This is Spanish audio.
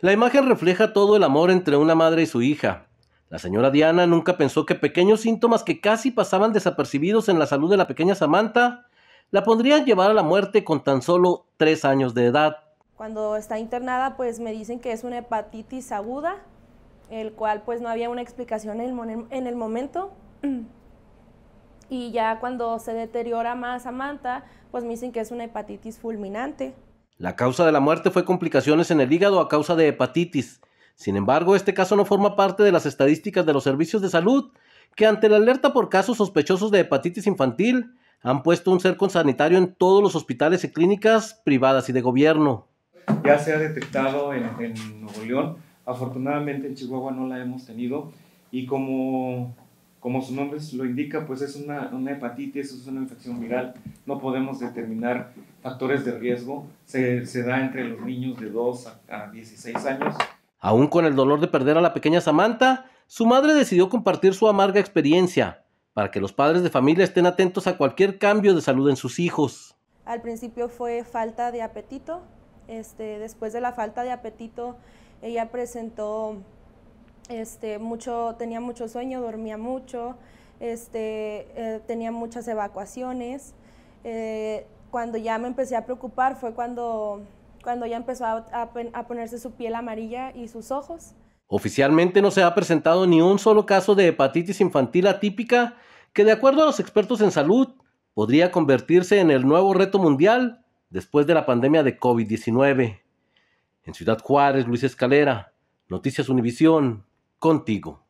La imagen refleja todo el amor entre una madre y su hija. La señora Diana nunca pensó que pequeños síntomas que casi pasaban desapercibidos en la salud de la pequeña Samantha la podrían llevar a la muerte con tan solo tres años de edad. Cuando está internada, pues me dicen que es una hepatitis aguda, el cual pues no había una explicación en el momento. Y ya cuando se deteriora más Samantha, pues me dicen que es una hepatitis fulminante. La causa de la muerte fue complicaciones en el hígado a causa de hepatitis. Sin embargo, este caso no forma parte de las estadísticas de los servicios de salud, que ante la alerta por casos sospechosos de hepatitis infantil, han puesto un cerco sanitario en todos los hospitales y clínicas privadas y de gobierno. Ya se ha detectado en, Nuevo León, afortunadamente en Chihuahua no la hemos tenido y como, como su nombre lo indica, pues es una, una hepatitis, es una infección viral, no podemos determinar factores de riesgo se, da entre los niños de 2 a, 16 años. Aún con el dolor de perder a la pequeña Samantha, su madre decidió compartir su amarga experiencia para que los padres de familia estén atentos a cualquier cambio de salud en sus hijos. Al principio fue falta de apetito. Este, después de la falta de apetito, ella presentó este, mucho, tenía mucho sueño, dormía mucho, este, eh, tenía muchas evacuaciones. Eh, cuando ya me empecé a preocupar fue cuando, cuando ya empezó a, ponerse su piel amarilla y sus ojos. Oficialmente no se ha presentado ni un solo caso de hepatitis infantil atípica que de acuerdo a los expertos en salud podría convertirse en el nuevo reto mundial después de la pandemia de COVID-19. En Ciudad Juárez, Luis Escalera, Noticias Univisión, contigo.